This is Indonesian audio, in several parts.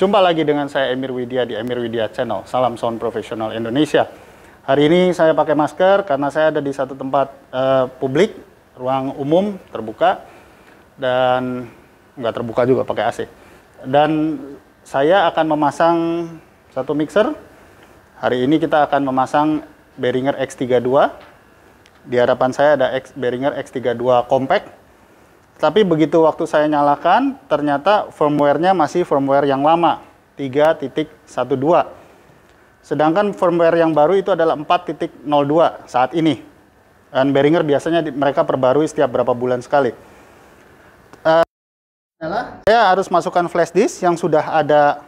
Jumpa lagi dengan saya Emir Widya di Emir Widya Channel. Salam Sound Profesional Indonesia. Hari ini saya pakai masker karena saya ada di satu tempat uh, publik, ruang umum terbuka dan nggak terbuka juga pakai AC. Dan saya akan memasang satu mixer. Hari ini kita akan memasang Behringer X32. Di hadapan saya ada X, Behringer X32 Compact tapi begitu waktu saya nyalakan, ternyata firmware-nya masih firmware yang lama, 3.12. Sedangkan firmware yang baru itu adalah 4.02 saat ini. Dan Behringer biasanya di, mereka perbarui setiap berapa bulan sekali. Uh, saya harus masukkan flash disk yang sudah ada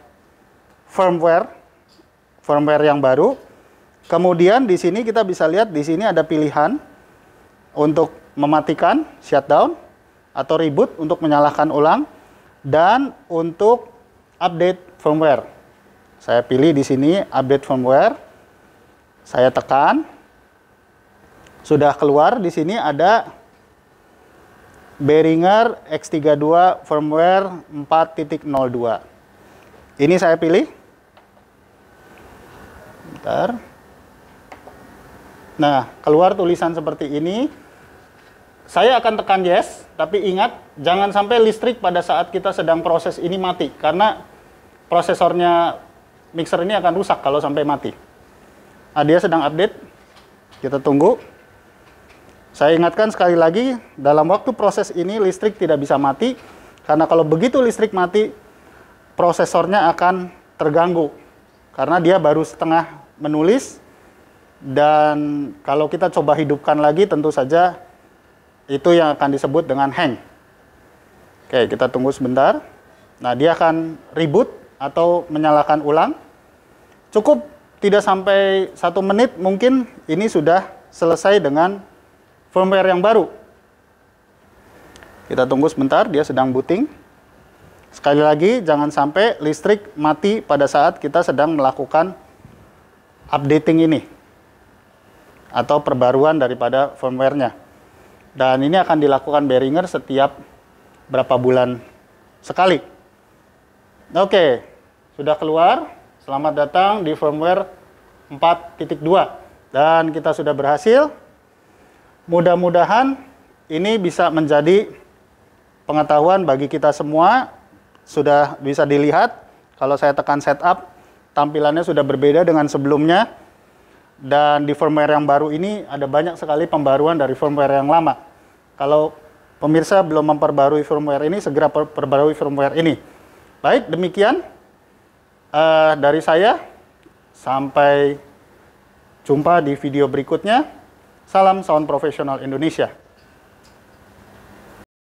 firmware firmware yang baru. Kemudian di sini kita bisa lihat di sini ada pilihan untuk mematikan shutdown atau reboot untuk menyalakan ulang dan untuk update firmware. Saya pilih di sini update firmware. Saya tekan. Sudah keluar di sini ada Beringer X32 firmware 4.02. Ini saya pilih. Bentar. Nah, keluar tulisan seperti ini saya akan tekan yes, tapi ingat jangan sampai listrik pada saat kita sedang proses ini mati karena prosesornya mixer ini akan rusak kalau sampai mati. Nah, dia sedang update. Kita tunggu. Saya ingatkan sekali lagi, dalam waktu proses ini listrik tidak bisa mati karena kalau begitu listrik mati prosesornya akan terganggu karena dia baru setengah menulis dan kalau kita coba hidupkan lagi tentu saja itu yang akan disebut dengan hang. Oke, kita tunggu sebentar. Nah, dia akan reboot atau menyalakan ulang. Cukup tidak sampai satu menit mungkin ini sudah selesai dengan firmware yang baru. Kita tunggu sebentar, dia sedang booting. Sekali lagi, jangan sampai listrik mati pada saat kita sedang melakukan updating ini atau perbaruan daripada firmware-nya. Dan ini akan dilakukan Beringer setiap berapa bulan sekali. Oke, sudah keluar. Selamat datang di firmware 4.2. Dan kita sudah berhasil. Mudah-mudahan ini bisa menjadi pengetahuan bagi kita semua. Sudah bisa dilihat, kalau saya tekan setup, tampilannya sudah berbeda dengan sebelumnya dan di firmware yang baru ini ada banyak sekali pembaruan dari firmware yang lama. Kalau pemirsa belum memperbarui firmware ini, segera per perbarui firmware ini. Baik, demikian uh, dari saya. Sampai jumpa di video berikutnya. Salam Sound Professional Indonesia.